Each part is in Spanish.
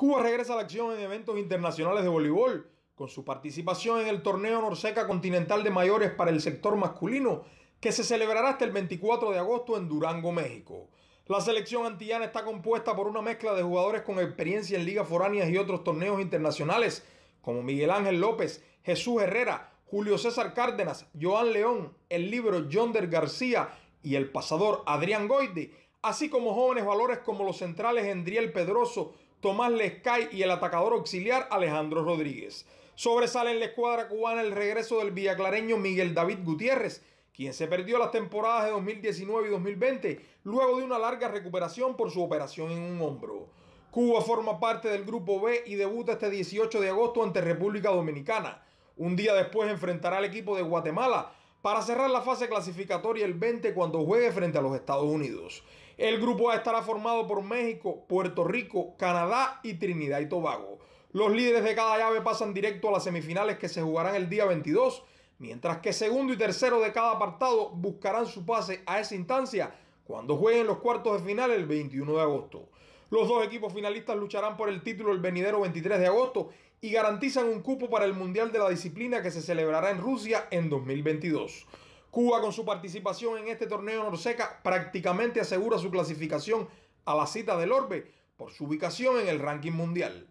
Cuba regresa a la acción en eventos internacionales de voleibol, con su participación en el torneo Norseca Continental de Mayores para el sector masculino, que se celebrará hasta el 24 de agosto en Durango, México. La selección antillana está compuesta por una mezcla de jugadores con experiencia en ligas foráneas y otros torneos internacionales, como Miguel Ángel López, Jesús Herrera, Julio César Cárdenas, Joan León, el libro Yonder García y el pasador Adrián Goide, así como jóvenes valores como los centrales Endriel Pedroso, Tomás Lescay y el atacador auxiliar Alejandro Rodríguez. Sobresale en la escuadra cubana el regreso del villaclareño Miguel David Gutiérrez, quien se perdió las temporadas de 2019 y 2020 luego de una larga recuperación por su operación en un hombro. Cuba forma parte del Grupo B y debuta este 18 de agosto ante República Dominicana. Un día después enfrentará al equipo de Guatemala para cerrar la fase clasificatoria el 20 cuando juegue frente a los Estados Unidos. El grupo A estará formado por México, Puerto Rico, Canadá y Trinidad y Tobago. Los líderes de cada llave pasan directo a las semifinales que se jugarán el día 22, mientras que segundo y tercero de cada apartado buscarán su pase a esa instancia cuando jueguen los cuartos de final el 21 de agosto. Los dos equipos finalistas lucharán por el título el venidero 23 de agosto y garantizan un cupo para el Mundial de la Disciplina que se celebrará en Rusia en 2022. Cuba con su participación en este torneo Norseca prácticamente asegura su clasificación a la cita del Orbe por su ubicación en el ranking mundial.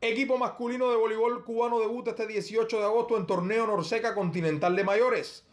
Equipo masculino de voleibol cubano debuta este 18 de agosto en torneo Norseca Continental de Mayores.